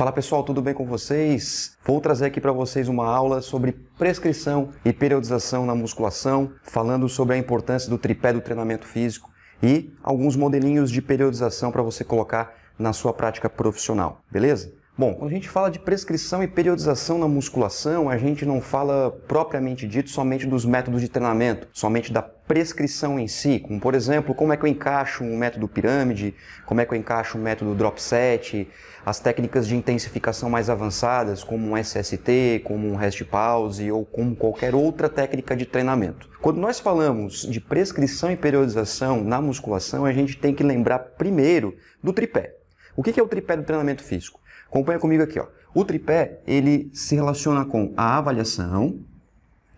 Fala pessoal, tudo bem com vocês? Vou trazer aqui para vocês uma aula sobre prescrição e periodização na musculação, falando sobre a importância do tripé do treinamento físico e alguns modelinhos de periodização para você colocar na sua prática profissional, beleza? Bom, quando a gente fala de prescrição e periodização na musculação, a gente não fala propriamente dito somente dos métodos de treinamento, somente da prescrição em si, como por exemplo, como é que eu encaixo um método pirâmide, como é que eu encaixo um método drop set, as técnicas de intensificação mais avançadas, como um SST, como um rest pause ou como qualquer outra técnica de treinamento. Quando nós falamos de prescrição e periodização na musculação, a gente tem que lembrar primeiro do tripé. O que é o tripé do treinamento físico? Acompanha comigo aqui, ó. O tripé, ele se relaciona com a avaliação,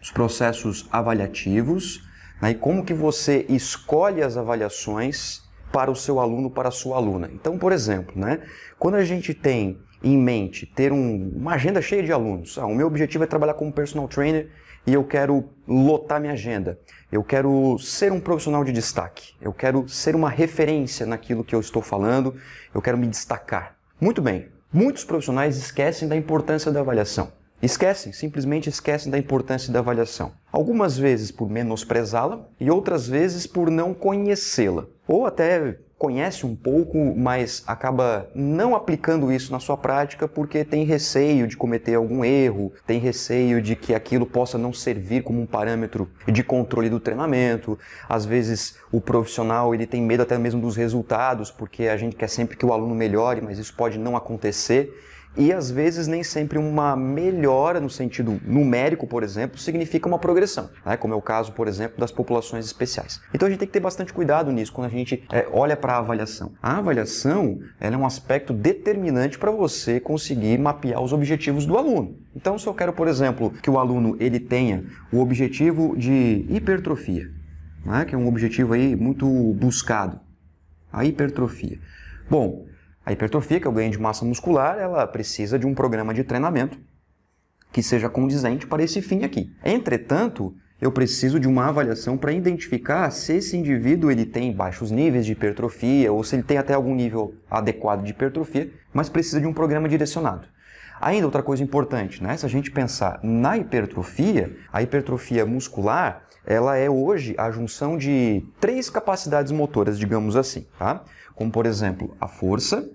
os processos avaliativos, né, e como que você escolhe as avaliações para o seu aluno, para a sua aluna. Então, por exemplo, né, quando a gente tem em mente ter um, uma agenda cheia de alunos, ah, o meu objetivo é trabalhar como personal trainer e eu quero lotar minha agenda, eu quero ser um profissional de destaque, eu quero ser uma referência naquilo que eu estou falando, eu quero me destacar. Muito bem, Muitos profissionais esquecem da importância da avaliação. Esquecem, simplesmente esquecem da importância da avaliação. Algumas vezes por menosprezá-la e outras vezes por não conhecê-la. Ou até conhece um pouco, mas acaba não aplicando isso na sua prática porque tem receio de cometer algum erro, tem receio de que aquilo possa não servir como um parâmetro de controle do treinamento. Às vezes o profissional ele tem medo até mesmo dos resultados, porque a gente quer sempre que o aluno melhore, mas isso pode não acontecer. E às vezes nem sempre uma melhora no sentido numérico, por exemplo, significa uma progressão, né? como é o caso, por exemplo, das populações especiais. Então a gente tem que ter bastante cuidado nisso quando a gente é, olha para a avaliação. A avaliação é um aspecto determinante para você conseguir mapear os objetivos do aluno. Então, se eu quero, por exemplo, que o aluno ele tenha o objetivo de hipertrofia, né? que é um objetivo aí muito buscado, a hipertrofia. Bom, a hipertrofia, que é o ganho de massa muscular, ela precisa de um programa de treinamento que seja condizente para esse fim aqui. Entretanto, eu preciso de uma avaliação para identificar se esse indivíduo ele tem baixos níveis de hipertrofia ou se ele tem até algum nível adequado de hipertrofia, mas precisa de um programa direcionado. Ainda outra coisa importante, né? Se a gente pensar na hipertrofia, a hipertrofia muscular, ela é hoje a junção de três capacidades motoras, digamos assim, tá? como por exemplo a força,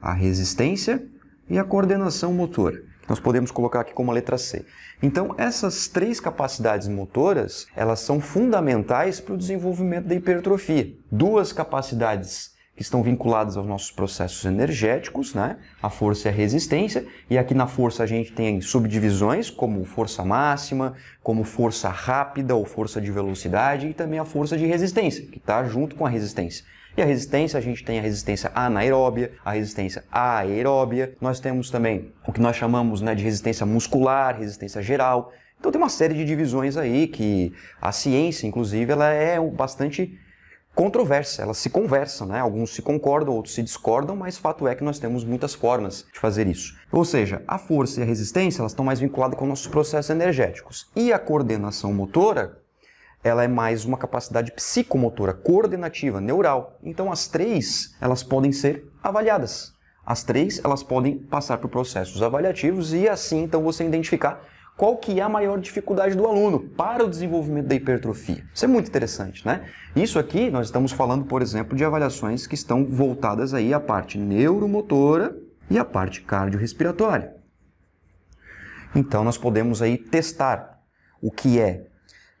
a resistência e a coordenação motora. Nós podemos colocar aqui como a letra C. Então, essas três capacidades motoras, elas são fundamentais para o desenvolvimento da hipertrofia. Duas capacidades que estão vinculadas aos nossos processos energéticos, né? A força e a resistência. E aqui na força a gente tem subdivisões como força máxima, como força rápida ou força de velocidade e também a força de resistência, que está junto com a resistência. E a resistência, a gente tem a resistência anaeróbia, a resistência aeróbia, nós temos também o que nós chamamos né, de resistência muscular, resistência geral. Então tem uma série de divisões aí que a ciência, inclusive, ela é bastante controversa, elas se conversam, né? Alguns se concordam, outros se discordam, mas fato é que nós temos muitas formas de fazer isso. Ou seja, a força e a resistência, elas estão mais vinculadas com nossos processos energéticos. E a coordenação motora, ela é mais uma capacidade psicomotora, coordenativa, neural. Então as três, elas podem ser avaliadas. As três, elas podem passar por processos avaliativos e assim então você identificar qual que é a maior dificuldade do aluno para o desenvolvimento da hipertrofia. Isso é muito interessante, né? Isso aqui nós estamos falando, por exemplo, de avaliações que estão voltadas aí à parte neuromotora e à parte cardiorrespiratória. Então nós podemos aí testar o que é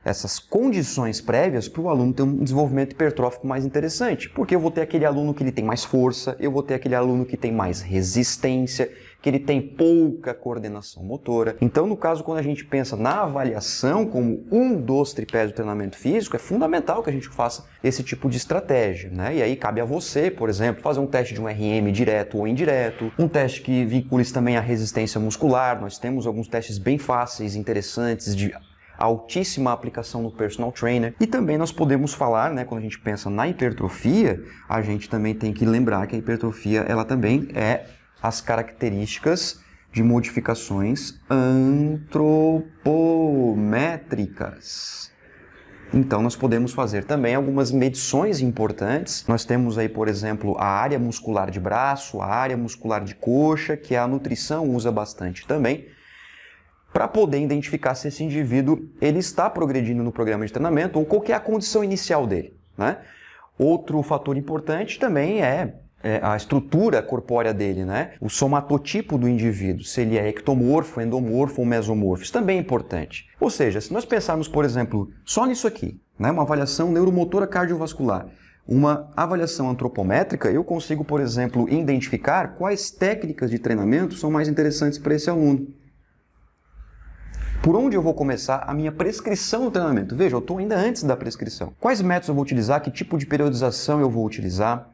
essas condições prévias para o aluno ter um desenvolvimento hipertrófico mais interessante, porque eu vou ter aquele aluno que ele tem mais força, eu vou ter aquele aluno que tem mais resistência, que ele tem pouca coordenação motora. Então, no caso, quando a gente pensa na avaliação como um dos tripés do treinamento físico, é fundamental que a gente faça esse tipo de estratégia, né? E aí cabe a você, por exemplo, fazer um teste de um RM direto ou indireto, um teste que vincule também a resistência muscular. Nós temos alguns testes bem fáceis, interessantes de altíssima aplicação no personal trainer. E também nós podemos falar, né, quando a gente pensa na hipertrofia, a gente também tem que lembrar que a hipertrofia, ela também é as características de modificações antropométricas. Então, nós podemos fazer também algumas medições importantes. Nós temos aí, por exemplo, a área muscular de braço, a área muscular de coxa, que é a nutrição usa bastante também para poder identificar se esse indivíduo ele está progredindo no programa de treinamento ou qual é a condição inicial dele. Né? Outro fator importante também é, é a estrutura corpórea dele, né? O somatotipo do indivíduo, se ele é ectomorfo, endomorfo ou mesomorfo, isso também é importante. Ou seja, se nós pensarmos, por exemplo, só nisso aqui, né? Uma avaliação neuromotora cardiovascular, uma avaliação antropométrica, eu consigo, por exemplo, identificar quais técnicas de treinamento são mais interessantes para esse aluno. Por onde eu vou começar a minha prescrição do treinamento? Veja, eu estou ainda antes da prescrição. Quais métodos eu vou utilizar? Que tipo de periodização eu vou utilizar?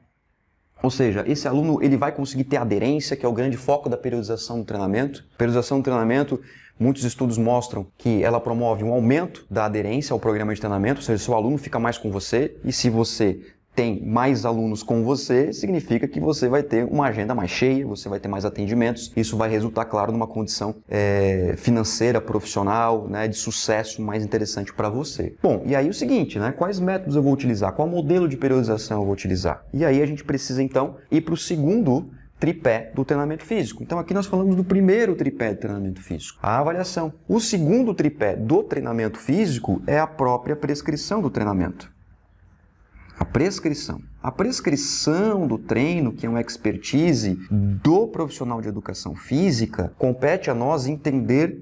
Ou seja, esse aluno ele vai conseguir ter aderência, que é o grande foco da periodização do treinamento. Periodização do treinamento, muitos estudos mostram que ela promove um aumento da aderência ao programa de treinamento, ou seja, seu aluno fica mais com você e se você tem mais alunos com você, significa que você vai ter uma agenda mais cheia, você vai ter mais atendimentos. Isso vai resultar, claro, numa condição é, financeira, profissional, né, de sucesso mais interessante para você. Bom, e aí o seguinte, né, quais métodos eu vou utilizar? Qual modelo de periodização eu vou utilizar? E aí a gente precisa, então, ir para o segundo tripé do treinamento físico. Então aqui nós falamos do primeiro tripé do treinamento físico, a avaliação. O segundo tripé do treinamento físico é a própria prescrição do treinamento a prescrição. A prescrição do treino, que é uma expertise do profissional de educação física, compete a nós entender,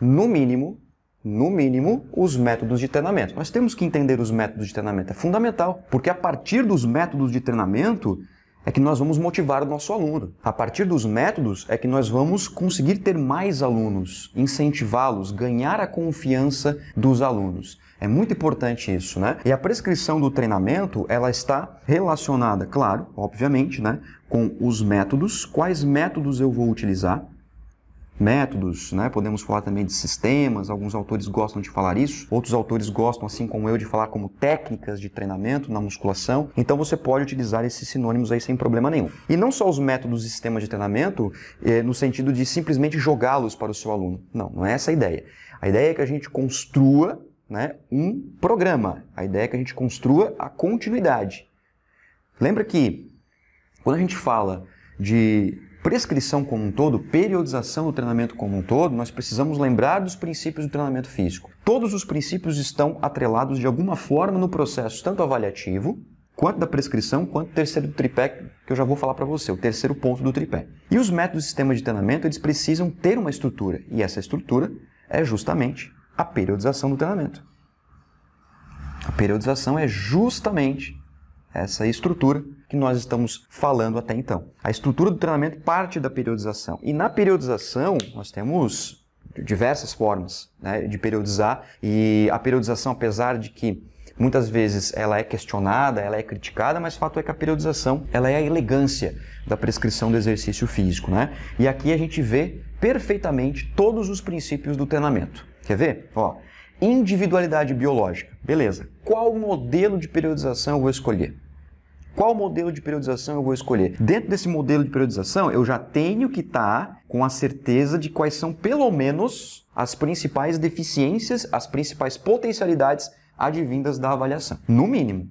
no mínimo, no mínimo, os métodos de treinamento. Nós temos que entender os métodos de treinamento, é fundamental, porque a partir dos métodos de treinamento é que nós vamos motivar o nosso aluno. A partir dos métodos é que nós vamos conseguir ter mais alunos, incentivá-los, ganhar a confiança dos alunos. É muito importante isso, né? E a prescrição do treinamento, ela está relacionada, claro, obviamente, né, com os métodos, quais métodos eu vou utilizar, métodos, né? podemos falar também de sistemas, alguns autores gostam de falar isso, outros autores gostam, assim como eu, de falar como técnicas de treinamento na musculação. Então você pode utilizar esses sinônimos aí sem problema nenhum. E não só os métodos e sistemas de treinamento, eh, no sentido de simplesmente jogá-los para o seu aluno. Não, não é essa a ideia. A ideia é que a gente construa né, um programa. A ideia é que a gente construa a continuidade. Lembra que quando a gente fala de prescrição como um todo, periodização do treinamento como um todo, nós precisamos lembrar dos princípios do treinamento físico. Todos os princípios estão atrelados de alguma forma no processo tanto avaliativo, quanto da prescrição, quanto do terceiro do tripé, que eu já vou falar para você, o terceiro ponto do tripé. E os métodos e sistemas de treinamento, eles precisam ter uma estrutura, e essa estrutura é justamente a periodização do treinamento. A periodização é justamente essa estrutura que nós estamos falando até então. A estrutura do treinamento parte da periodização. E na periodização, nós temos diversas formas né, de periodizar, e a periodização, apesar de que muitas vezes ela é questionada, ela é criticada, mas o fato é que a periodização ela é a elegância da prescrição do exercício físico, né? E aqui a gente vê perfeitamente todos os princípios do treinamento. Quer ver? Ó, individualidade biológica, beleza? Qual modelo de periodização eu vou escolher? Qual modelo de periodização eu vou escolher? Dentro desse modelo de periodização, eu já tenho que estar tá com a certeza de quais são, pelo menos, as principais deficiências, as principais potencialidades advindas da avaliação. No mínimo.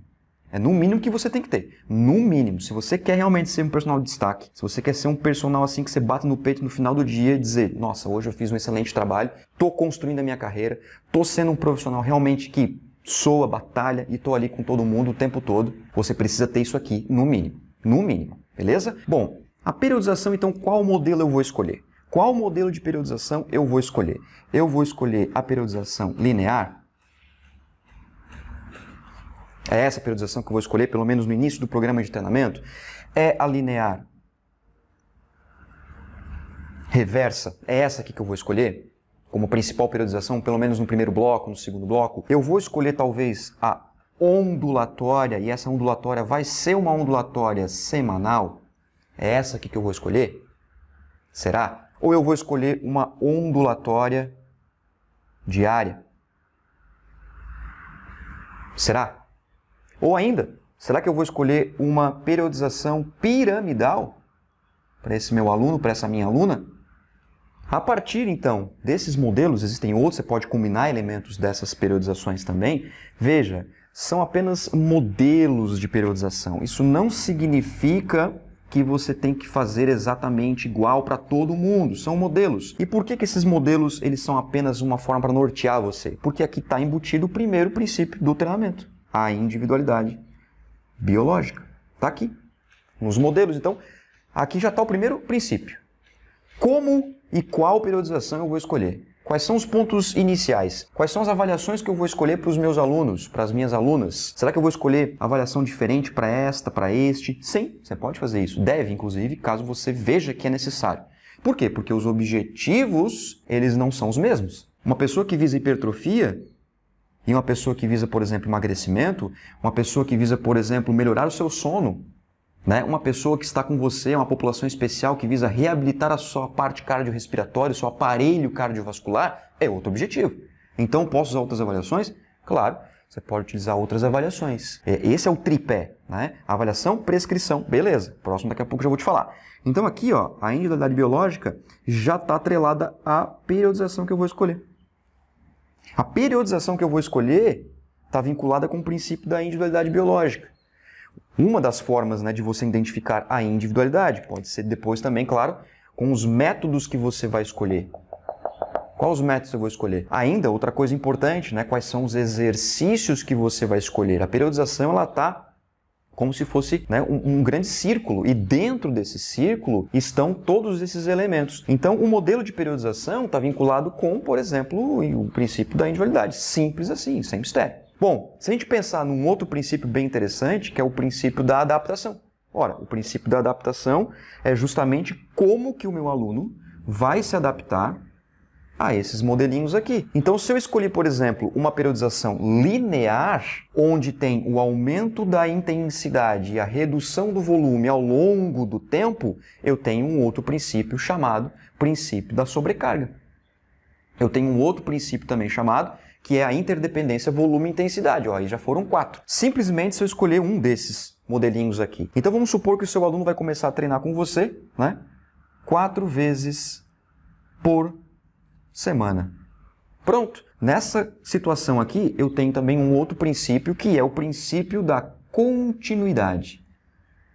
É no mínimo que você tem que ter. No mínimo, se você quer realmente ser um personal de destaque, se você quer ser um personal assim que você bate no peito no final do dia e dizer, nossa, hoje eu fiz um excelente trabalho, tô construindo a minha carreira, tô sendo um profissional realmente que soa, batalha e estou ali com todo mundo o tempo todo. Você precisa ter isso aqui, no mínimo. No mínimo, beleza? Bom, a periodização, então, qual modelo eu vou escolher? Qual modelo de periodização eu vou escolher? Eu vou escolher a periodização linear. É essa periodização que eu vou escolher, pelo menos no início do programa de treinamento. É a linear reversa. É essa aqui que eu vou escolher como principal periodização, pelo menos no primeiro bloco, no segundo bloco, eu vou escolher talvez a ondulatória, e essa ondulatória vai ser uma ondulatória semanal, é essa aqui que eu vou escolher? Será? Ou eu vou escolher uma ondulatória diária? Será? Ou ainda, será que eu vou escolher uma periodização piramidal para esse meu aluno, para essa minha aluna? A partir então desses modelos, existem outros, você pode combinar elementos dessas periodizações também. Veja, são apenas modelos de periodização. Isso não significa que você tem que fazer exatamente igual para todo mundo. São modelos. E por que, que esses modelos eles são apenas uma forma para nortear você? Porque aqui está embutido o primeiro princípio do treinamento, a individualidade biológica. Está aqui, nos modelos. Então, aqui já está o primeiro princípio. Como e qual periodização eu vou escolher. Quais são os pontos iniciais? Quais são as avaliações que eu vou escolher para os meus alunos, para as minhas alunas? Será que eu vou escolher avaliação diferente para esta, para este? Sim, você pode fazer isso. Deve, inclusive, caso você veja que é necessário. Por quê? Porque os objetivos, eles não são os mesmos. Uma pessoa que visa hipertrofia e uma pessoa que visa, por exemplo, emagrecimento, uma pessoa que visa, por exemplo, melhorar o seu sono, né? Uma pessoa que está com você, uma população especial que visa reabilitar a sua parte cardiorrespiratória, o seu aparelho cardiovascular, é outro objetivo. Então, posso usar outras avaliações? Claro, você pode utilizar outras avaliações. É, esse é o tripé, né? Avaliação, prescrição, beleza. Próximo daqui a pouco já vou te falar. Então aqui, ó, a individualidade biológica já está atrelada à periodização que eu vou escolher. A periodização que eu vou escolher está vinculada com o princípio da individualidade biológica uma das formas né, de você identificar a individualidade. Pode ser depois também, claro, com os métodos que você vai escolher. Quais os métodos eu vou escolher? Ainda, outra coisa importante, né, quais são os exercícios que você vai escolher. A periodização ela está como se fosse né, um, um grande círculo, e dentro desse círculo estão todos esses elementos. Então, o modelo de periodização está vinculado com, por exemplo, o princípio da individualidade. Simples assim, sem mistério. Bom, se a gente pensar num outro princípio bem interessante, que é o princípio da adaptação. Ora, o princípio da adaptação é justamente como que o meu aluno vai se adaptar a esses modelinhos aqui. Então, se eu escolhi, por exemplo, uma periodização linear, onde tem o aumento da intensidade e a redução do volume ao longo do tempo, eu tenho um outro princípio chamado princípio da sobrecarga. Eu tenho um outro princípio também chamado que é a interdependência volume-intensidade. Ó, aí já foram quatro. Simplesmente se eu escolher um desses modelinhos aqui. Então vamos supor que o seu aluno vai começar a treinar com você, né? Quatro vezes por semana. Pronto. Nessa situação aqui, eu tenho também um outro princípio que é o princípio da continuidade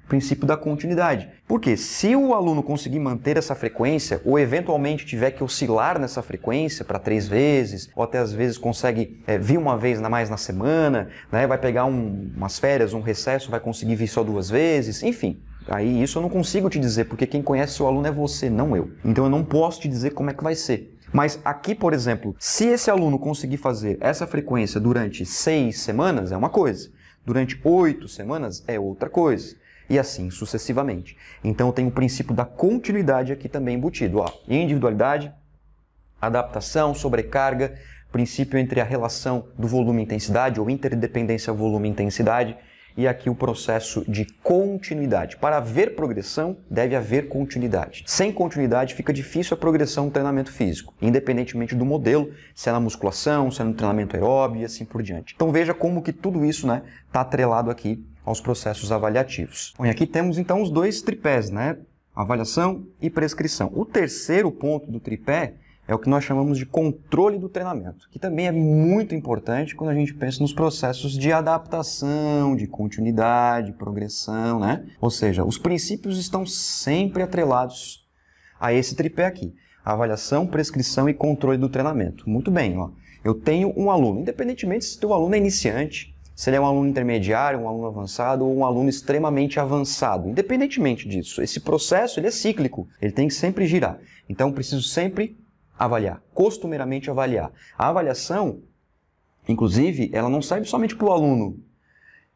princípio da continuidade. Porque se o aluno conseguir manter essa frequência, ou eventualmente tiver que oscilar nessa frequência para três vezes, ou até às vezes consegue é, vir uma vez na mais na semana, né, vai pegar um, umas férias, um recesso, vai conseguir vir só duas vezes, enfim, Aí isso eu não consigo te dizer, porque quem conhece o aluno é você, não eu. Então eu não posso te dizer como é que vai ser. Mas aqui, por exemplo, se esse aluno conseguir fazer essa frequência durante seis semanas, é uma coisa. Durante oito semanas, é outra coisa e assim sucessivamente. Então tem o princípio da continuidade aqui também embutido. Ó, individualidade, adaptação, sobrecarga, princípio entre a relação do volume-intensidade ou interdependência volume-intensidade e aqui o processo de continuidade. Para haver progressão, deve haver continuidade. Sem continuidade, fica difícil a progressão no treinamento físico, independentemente do modelo, se é na musculação, se é no treinamento aeróbio e assim por diante. Então veja como que tudo isso está né, tá atrelado aqui aos processos avaliativos. Bom, e aqui temos então os dois tripés, né? avaliação e prescrição. O terceiro ponto do tripé é o que nós chamamos de controle do treinamento, que também é muito importante quando a gente pensa nos processos de adaptação, de continuidade, progressão, né? Ou seja, os princípios estão sempre atrelados a esse tripé aqui: avaliação, prescrição e controle do treinamento. Muito bem, ó. Eu tenho um aluno, independentemente se o aluno é iniciante, se ele é um aluno intermediário, um aluno avançado ou um aluno extremamente avançado. Independentemente disso, esse processo ele é cíclico, ele tem que sempre girar. Então, preciso sempre avaliar, costumeiramente avaliar. A avaliação, inclusive, ela não serve somente para o aluno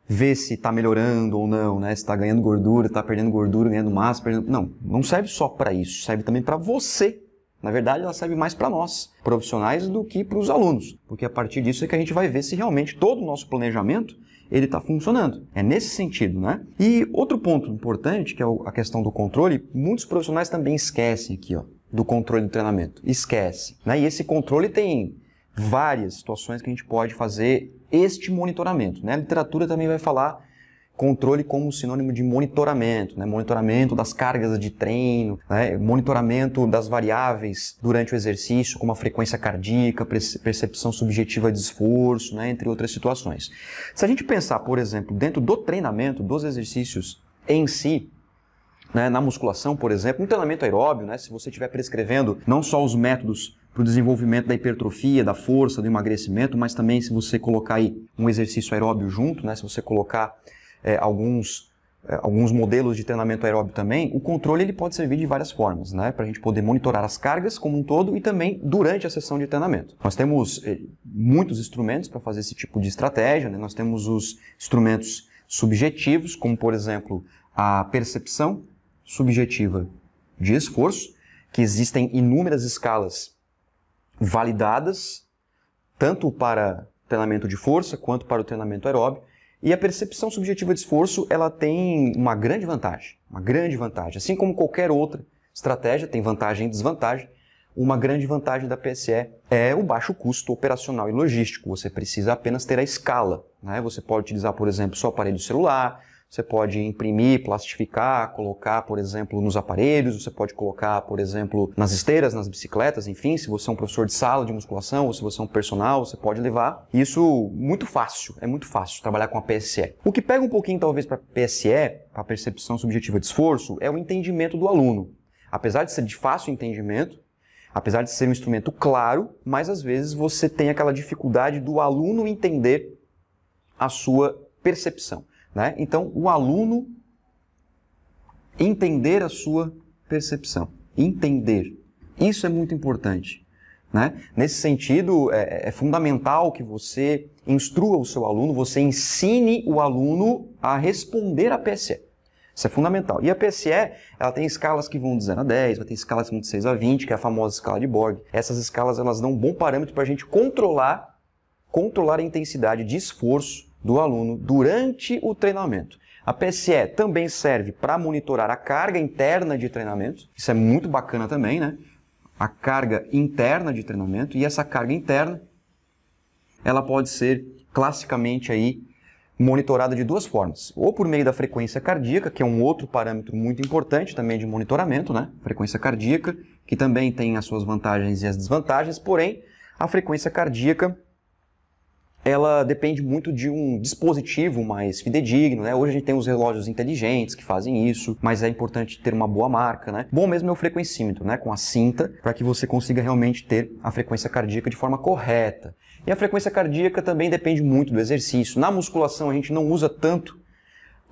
ver se está melhorando ou não, né? se está ganhando gordura, está perdendo gordura, ganhando massa, perdendo... Não, não serve só para isso, serve também para você. Na verdade, ela serve mais para nós, profissionais, do que para os alunos, porque a partir disso é que a gente vai ver se realmente todo o nosso planejamento ele está funcionando. É nesse sentido, né? E outro ponto importante, que é a questão do controle, muitos profissionais também esquecem aqui, ó do controle do treinamento. Esquece. Né? E esse controle tem várias situações que a gente pode fazer este monitoramento. Né? A literatura também vai falar controle como sinônimo de monitoramento, né? monitoramento das cargas de treino, né? monitoramento das variáveis durante o exercício, como a frequência cardíaca, percepção subjetiva de esforço, né? entre outras situações. Se a gente pensar, por exemplo, dentro do treinamento, dos exercícios em si, né, na musculação, por exemplo, no treinamento aeróbio, né, se você estiver prescrevendo não só os métodos para o desenvolvimento da hipertrofia, da força, do emagrecimento, mas também se você colocar aí um exercício aeróbio junto, né, se você colocar é, alguns eh, alguns modelos de treinamento aeróbio também, o controle ele pode servir de várias formas, né? para a gente poder monitorar as cargas como um todo e também durante a sessão de treinamento. Nós temos eh, muitos instrumentos para fazer esse tipo de estratégia, né? nós temos os instrumentos subjetivos, como por exemplo a percepção, subjetiva de esforço, que existem inúmeras escalas validadas, tanto para treinamento de força quanto para o treinamento aeróbio, e a percepção subjetiva de esforço, ela tem uma grande vantagem, uma grande vantagem, assim como qualquer outra estratégia tem vantagem e desvantagem. Uma grande vantagem da PSE é o baixo custo operacional e logístico. Você precisa apenas ter a escala. Né? Você pode utilizar, por exemplo, seu aparelho celular, você pode imprimir, plastificar, colocar, por exemplo, nos aparelhos, você pode colocar, por exemplo, nas esteiras, nas bicicletas, enfim, se você é um professor de sala de musculação ou se você é um personal, você pode levar. Isso muito fácil, é muito fácil trabalhar com a PSE. O que pega um pouquinho talvez para PSE, para a percepção subjetiva de esforço, é o entendimento do aluno. Apesar de ser de fácil entendimento, apesar de ser um instrumento claro, mas às vezes você tem aquela dificuldade do aluno entender a sua percepção. Né? Então, o aluno entender a sua percepção. Entender. Isso é muito importante. Né? Nesse sentido, é, é, fundamental que você instrua o seu aluno, você ensine o aluno a responder a PSE. Isso é fundamental. E a PSE, ela tem escalas que vão de 0 a 10, vai ter escalas que vão de 6 a 20, que é a famosa escala de Borg. Essas escalas, elas dão um bom parâmetro para a gente controlar, controlar a intensidade de esforço do aluno durante o treinamento. A PSE também serve para monitorar a carga interna de treinamento. Isso é muito bacana também, né? A carga interna de treinamento e essa carga interna ela pode ser classicamente aí monitorada de duas formas, ou por meio da frequência cardíaca, que é um outro parâmetro muito importante também de monitoramento, né? Frequência cardíaca, que também tem as suas vantagens e as desvantagens, porém, a frequência cardíaca ela depende muito de um dispositivo mais fidedigno, né? Hoje a gente tem os relógios inteligentes que fazem isso, mas é importante ter uma boa marca, né? Bom mesmo é o frequencímetro, né? Com a cinta, para que você consiga realmente ter a frequência cardíaca de forma correta. E a frequência cardíaca também depende muito do exercício. Na musculação a gente não usa tanto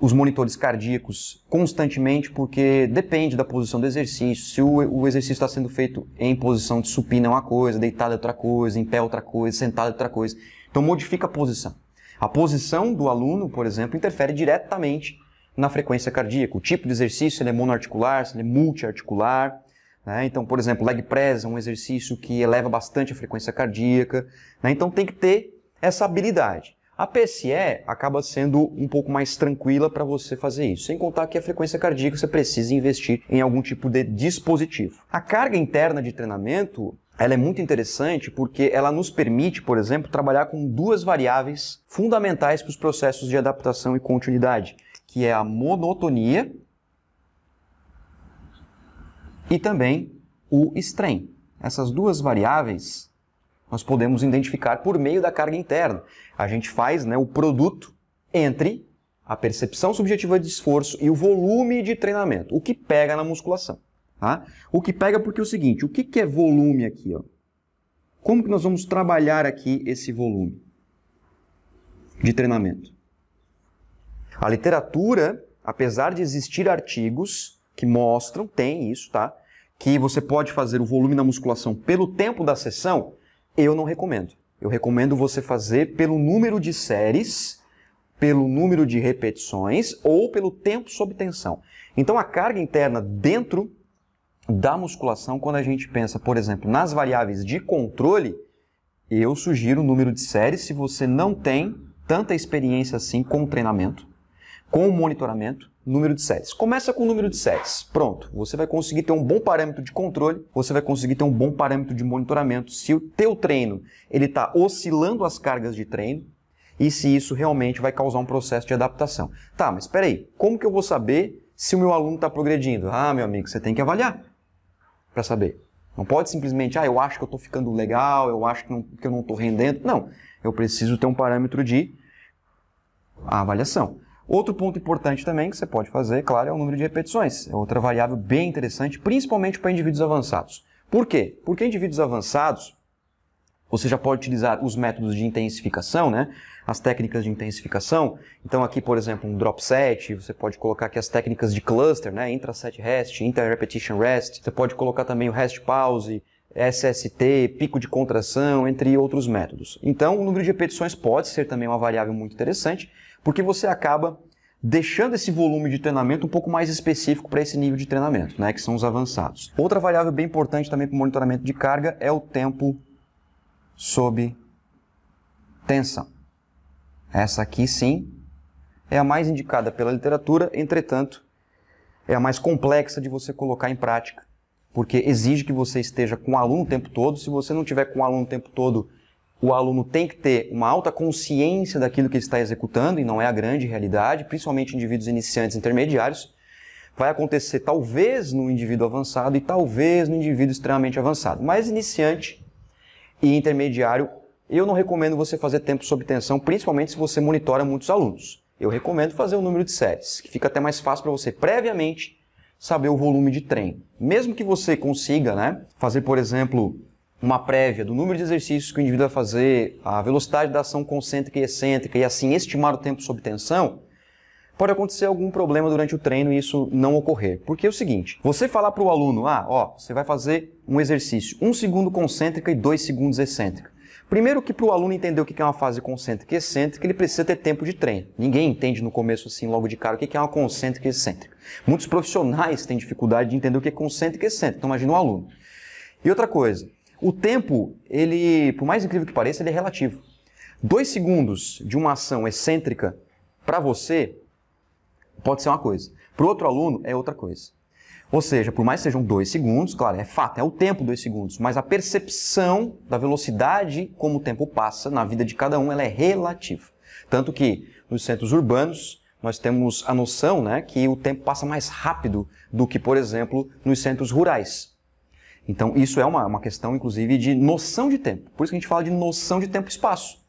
os monitores cardíacos constantemente, porque depende da posição do exercício. Se o, exercício está sendo feito em posição de supina é uma coisa, deitada é outra coisa, em pé é outra coisa, sentada é outra coisa. Então modifica a posição. A posição do aluno, por exemplo, interfere diretamente na frequência cardíaca. O tipo de exercício, se ele é monoarticular, se ele é multiarticular. Né? Então, por exemplo, leg press é um exercício que eleva bastante a frequência cardíaca. Né? Então tem que ter essa habilidade. A PSE acaba sendo um pouco mais tranquila para você fazer isso, sem contar que a frequência cardíaca você precisa investir em algum tipo de dispositivo. A carga interna de treinamento ela é muito interessante porque ela nos permite, por exemplo, trabalhar com duas variáveis fundamentais para os processos de adaptação e continuidade, que é a monotonia e também o strain. Essas duas variáveis nós podemos identificar por meio da carga interna. A gente faz né, o produto entre a percepção subjetiva de esforço e o volume de treinamento, o que pega na musculação. Tá? O que pega porque é o seguinte, o que, que é volume aqui? Ó? Como que nós vamos trabalhar aqui esse volume de treinamento? A literatura, apesar de existir artigos que mostram, tem isso, tá? Que você pode fazer o volume da musculação pelo tempo da sessão, eu não recomendo. Eu recomendo você fazer pelo número de séries, pelo número de repetições ou pelo tempo sob tensão. Então a carga interna dentro da musculação, quando a gente pensa, por exemplo, nas variáveis de controle, eu sugiro o número de séries se você não tem tanta experiência assim com o treinamento, com o monitoramento, número de séries. Começa com o número de séries. Pronto, você vai conseguir ter um bom parâmetro de controle, você vai conseguir ter um bom parâmetro de monitoramento se o teu treino ele está oscilando as cargas de treino e se isso realmente vai causar um processo de adaptação. Tá, mas espera aí, como que eu vou saber se o meu aluno está progredindo? Ah, meu amigo, você tem que avaliar para saber. Não pode simplesmente, ah, eu acho que eu estou ficando legal, eu acho que, não, que eu não estou rendendo. Não, eu preciso ter um parâmetro de avaliação. Outro ponto importante também que você pode fazer, claro, é o número de repetições. É outra variável bem interessante, principalmente para indivíduos avançados. Por quê? Porque indivíduos avançados, você já pode utilizar os métodos de intensificação, né? as técnicas de intensificação. Então aqui, por exemplo, um drop set, você pode colocar aqui as técnicas de cluster, né? intra set rest, inter repetition rest. Você pode colocar também o rest pause, SST, pico de contração, entre outros métodos. Então o número de repetições pode ser também uma variável muito interessante, porque você acaba deixando esse volume de treinamento um pouco mais específico para esse nível de treinamento, né, que são os avançados. Outra variável bem importante também para o monitoramento de carga é o tempo sob tensão. Essa aqui, sim, é a mais indicada pela literatura, entretanto, é a mais complexa de você colocar em prática, porque exige que você esteja com o aluno o tempo todo. Se você não tiver com o aluno o tempo todo, o aluno tem que ter uma alta consciência daquilo que ele está executando, e não é a grande realidade, principalmente indivíduos iniciantes intermediários. Vai acontecer talvez no indivíduo avançado e talvez no indivíduo extremamente avançado, mas iniciante e intermediário, eu não recomendo você fazer tempo sob tensão, principalmente se você monitora muitos alunos. Eu recomendo fazer o número de séries, que fica até mais fácil para você previamente saber o volume de treino. Mesmo que você consiga né, fazer, por exemplo, uma prévia do número de exercícios que o indivíduo vai fazer, a velocidade da ação concêntrica e excêntrica e assim estimar o tempo sob tensão, pode acontecer algum problema durante o treino e isso não ocorrer. Porque é o seguinte, você falar para o aluno, ah, ó, você vai fazer um exercício, um segundo concêntrica e dois segundos excêntrica. Primeiro que para o aluno entender o que é uma fase concêntrica e excêntrica, ele precisa ter tempo de treino. Ninguém entende no começo, assim, logo de cara, o que é uma concêntrica e excêntrica. Muitos profissionais têm dificuldade de entender o que é concêntrica e excêntrica, então imagina um aluno. E outra coisa, o tempo, ele, por mais incrível que pareça, ele é relativo. Dois segundos de uma ação excêntrica para você pode ser uma coisa. Para o outro aluno, é outra coisa. Ou seja, por mais que sejam dois segundos, claro, é fato, é o tempo dois segundos, mas a percepção da velocidade como o tempo passa na vida de cada um, ela é relativa. Tanto que nos centros urbanos, nós temos a noção né, que o tempo passa mais rápido do que, por exemplo, nos centros rurais. Então, isso é uma, uma questão, inclusive, de noção de tempo. Por isso que a gente fala de noção de tempo e espaço.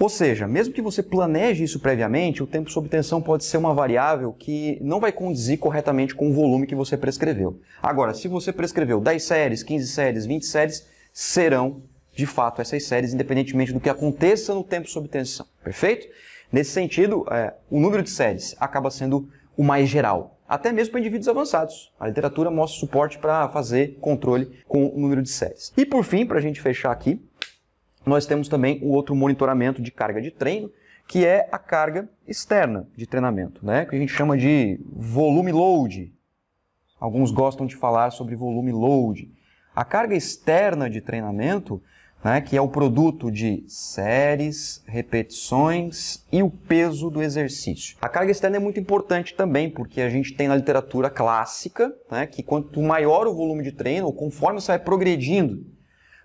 Ou seja, mesmo que você planeje isso previamente, o tempo sob tensão pode ser uma variável que não vai condizir corretamente com o volume que você prescreveu. Agora, se você prescreveu 10 séries, 15 séries, 20 séries, serão de fato essas séries, independentemente do que aconteça no tempo sob tensão. Perfeito? Nesse sentido, é, o número de séries acaba sendo o mais geral, até mesmo para indivíduos avançados. A literatura mostra suporte para fazer controle com o número de séries. E por fim, para a gente fechar aqui, nós temos também o outro monitoramento de carga de treino, que é a carga externa de treinamento, né? que a gente chama de volume load. Alguns gostam de falar sobre volume load. A carga externa de treinamento, né, que é o produto de séries, repetições e o peso do exercício. A carga externa é muito importante também, porque a gente tem na literatura clássica né, que quanto maior o volume de treino, ou conforme você vai progredindo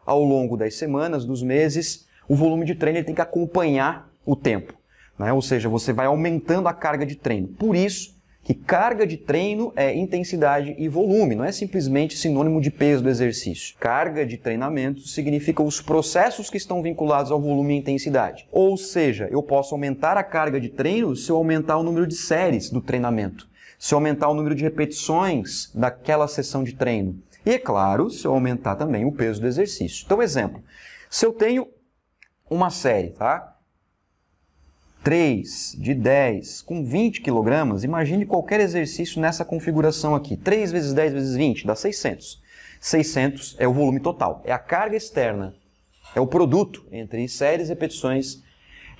ao longo das semanas, dos meses, o volume de treino tem que acompanhar o tempo. Né? Ou seja, você vai aumentando a carga de treino. Por isso que carga de treino é intensidade e volume, não é simplesmente sinônimo de peso do exercício. Carga de treinamento significa os processos que estão vinculados ao volume e intensidade. Ou seja, eu posso aumentar a carga de treino se eu aumentar o número de séries do treinamento, se eu aumentar o número de repetições daquela sessão de treino e é claro, se eu aumentar também o peso do exercício. Então, exemplo, se eu tenho uma série, tá? 3 de 10 com 20 kg, imagine qualquer exercício nessa configuração aqui. 3 vezes 10 vezes 20 dá 600. 600 é o volume total, é a carga externa, é o produto entre séries, repetições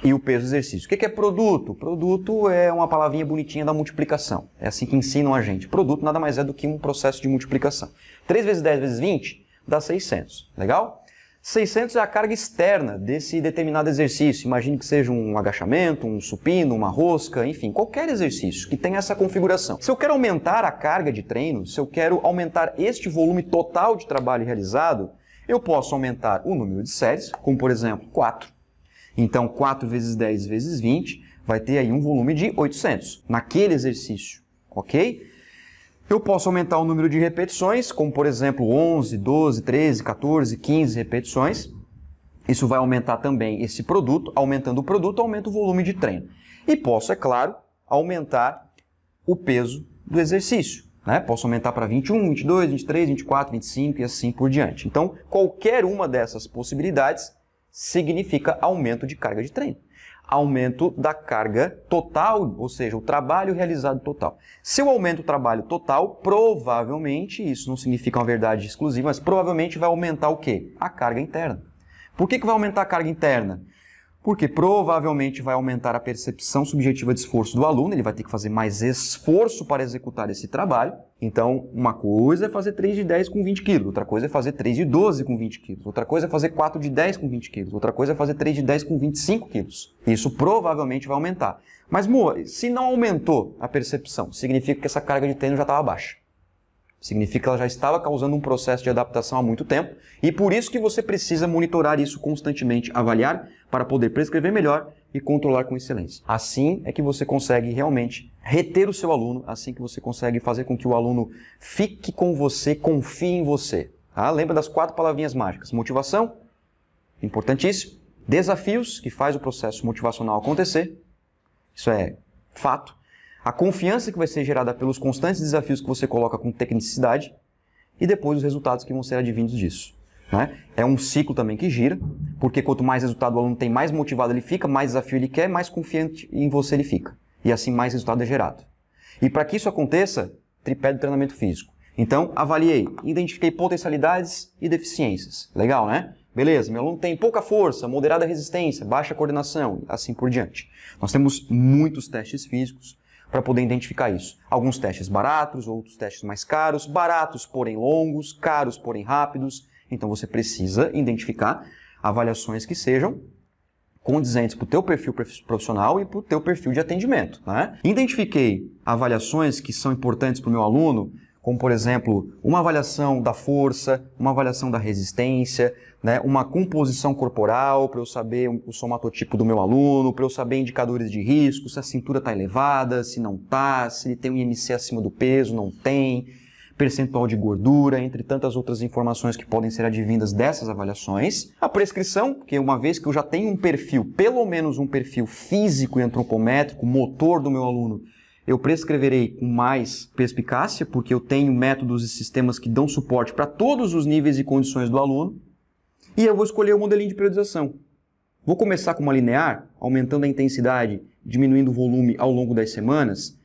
e o peso do exercício. O que é produto? Produto é uma palavrinha bonitinha da multiplicação. É assim que ensinam a gente. Produto nada mais é do que um processo de multiplicação. 3 vezes 10 vezes 20 dá 600, legal? 600 é a carga externa desse determinado exercício. Imagine que seja um agachamento, um supino, uma rosca, enfim, qualquer exercício que tenha essa configuração. Se eu quero aumentar a carga de treino, se eu quero aumentar este volume total de trabalho realizado, eu posso aumentar o número de séries, como por exemplo 4. Então 4 vezes 10 vezes 20 vai ter aí um volume de 800 naquele exercício, ok? Eu posso aumentar o número de repetições, como por exemplo 11, 12, 13, 14, 15 repetições. Isso vai aumentar também esse produto. Aumentando o produto, aumenta o volume de treino. E posso, é claro, aumentar o peso do exercício. Né? Posso aumentar para 21, 22, 23, 24, 25 e assim por diante. Então, qualquer uma dessas possibilidades significa aumento de carga de treino aumento da carga total, ou seja, o trabalho realizado total. Se eu aumento o trabalho total, provavelmente, isso não significa uma verdade exclusiva, mas provavelmente vai aumentar o quê? A carga interna. Por que, que vai aumentar a carga interna? porque provavelmente vai aumentar a percepção subjetiva de esforço do aluno, ele vai ter que fazer mais esforço para executar esse trabalho. Então, uma coisa é fazer 3 de 10 com 20 quilos, outra coisa é fazer 3 de 12 com 20 quilos, outra coisa é fazer 4 de 10 com 20 quilos, outra coisa é fazer 3 de 10 com 25 quilos. Isso provavelmente vai aumentar. Mas, Moa, se não aumentou a percepção, significa que essa carga de treino já estava baixa. Significa que ela já estava causando um processo de adaptação há muito tempo e por isso que você precisa monitorar isso constantemente, avaliar para poder prescrever melhor e controlar com excelência. Assim é que você consegue realmente reter o seu aluno, assim que você consegue fazer com que o aluno fique com você, confie em você. Tá? Lembra das quatro palavrinhas mágicas: motivação, importantíssimo, desafios, que faz o processo motivacional acontecer, isso é fato, a confiança que vai ser gerada pelos constantes desafios que você coloca com tecnicidade e depois os resultados que vão ser advindos disso. Né? É um ciclo também que gira, porque quanto mais resultado o aluno tem, mais motivado ele fica, mais desafio ele quer, mais confiante em você ele fica. E assim mais resultado é gerado. E para que isso aconteça, tripé do treinamento físico. Então, avaliei, identifiquei potencialidades e deficiências. Legal, né? Beleza, meu aluno tem pouca força, moderada resistência, baixa coordenação, assim por diante. Nós temos muitos testes físicos para poder identificar isso. Alguns testes baratos, outros testes mais caros, baratos, porém longos, caros, porém rápidos, então você precisa identificar avaliações que sejam condizentes para o teu perfil profissional e para o teu perfil de atendimento. Né? Identifiquei avaliações que são importantes para o meu aluno, como por exemplo uma avaliação da força, uma avaliação da resistência, né? uma composição corporal para eu saber o somatotipo do meu aluno, para eu saber indicadores de risco, se a cintura está elevada, se não está, se ele tem um IMC acima do peso, não tem percentual de gordura, entre tantas outras informações que podem ser advindas dessas avaliações. A prescrição, que uma vez que eu já tenho um perfil, pelo menos um perfil físico e antropométrico, motor do meu aluno, eu prescreverei com mais perspicácia, porque eu tenho métodos e sistemas que dão suporte para todos os níveis e condições do aluno. E eu vou escolher o modelinho de periodização. Vou começar com uma linear, aumentando a intensidade, diminuindo o volume ao longo das semanas,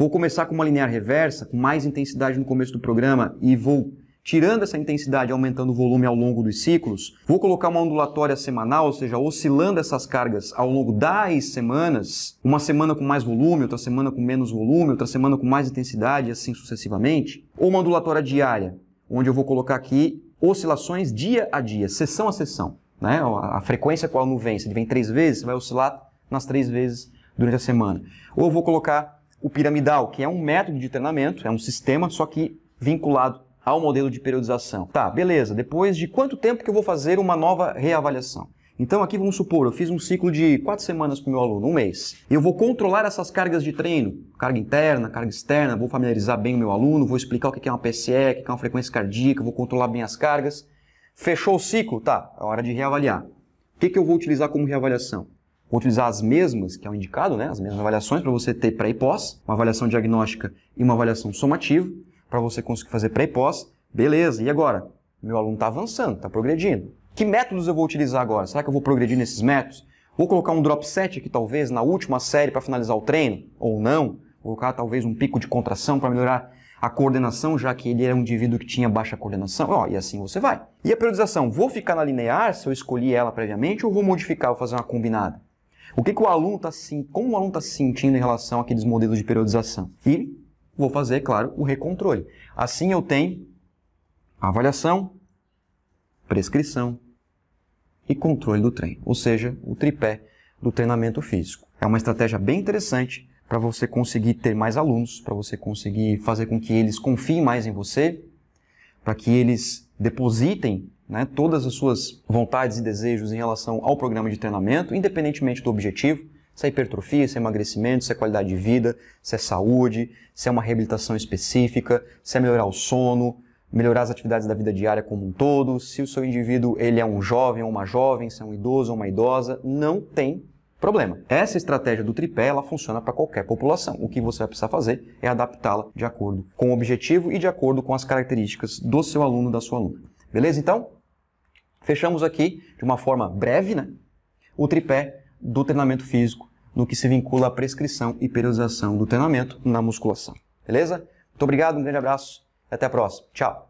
Vou começar com uma linear reversa, com mais intensidade no começo do programa e vou tirando essa intensidade, aumentando o volume ao longo dos ciclos. Vou colocar uma ondulatória semanal, ou seja, oscilando essas cargas ao longo das semanas, uma semana com mais volume, outra semana com menos volume, outra semana com mais intensidade e assim sucessivamente. Ou uma ondulatória diária, onde eu vou colocar aqui oscilações dia a dia, sessão a sessão. Né? A frequência com a nuvem, se ele vem três vezes, vai oscilar nas três vezes durante a semana. Ou eu vou colocar o piramidal, que é um método de treinamento, é um sistema, só que vinculado ao modelo de periodização. Tá, beleza. Depois de quanto tempo que eu vou fazer uma nova reavaliação? Então aqui vamos supor, eu fiz um ciclo de quatro semanas para o meu aluno, um mês. Eu vou controlar essas cargas de treino, carga interna, carga externa, vou familiarizar bem o meu aluno, vou explicar o que é uma PCE, o que é uma frequência cardíaca, vou controlar bem as cargas. Fechou o ciclo? Tá, é hora de reavaliar. O que, que eu vou utilizar como reavaliação? utilizar as mesmas, que é o indicado, né? as mesmas avaliações para você ter pré e pós, uma avaliação diagnóstica e uma avaliação somativa, para você conseguir fazer pré e pós. Beleza, e agora? Meu aluno está avançando, está progredindo. Que métodos eu vou utilizar agora? Será que eu vou progredir nesses métodos? Vou colocar um drop set aqui, talvez, na última série para finalizar o treino? Ou não? Vou colocar, talvez, um pico de contração para melhorar a coordenação, já que ele era um indivíduo que tinha baixa coordenação, ó, e assim você vai. E a periodização, vou ficar na linear se eu escolhi ela previamente ou vou modificar, vou fazer uma combinada? O que, que o aluno está sentindo, como o aluno está se sentindo em relação àqueles modelos de periodização. E vou fazer, é claro, o recontrole. Assim eu tenho avaliação, prescrição e controle do treino, ou seja, o tripé do treinamento físico. É uma estratégia bem interessante para você conseguir ter mais alunos, para você conseguir fazer com que eles confiem mais em você, para que eles depositem né, todas as suas vontades e desejos em relação ao programa de treinamento, independentemente do objetivo, se é hipertrofia, se é emagrecimento, se é qualidade de vida, se é saúde, se é uma reabilitação específica, se é melhorar o sono, melhorar as atividades da vida diária como um todo, se o seu indivíduo ele é um jovem ou uma jovem, se é um idoso ou uma idosa, não tem problema. Essa estratégia do tripé, ela funciona para qualquer população. O que você vai precisar fazer é adaptá-la de acordo com o objetivo e de acordo com as características do seu aluno, da sua aluna. Beleza então? Fechamos aqui, de uma forma breve, né, o tripé do treinamento físico, no que se vincula à prescrição e periodização do treinamento na musculação. Beleza? Muito obrigado, um grande abraço e até a próxima. Tchau!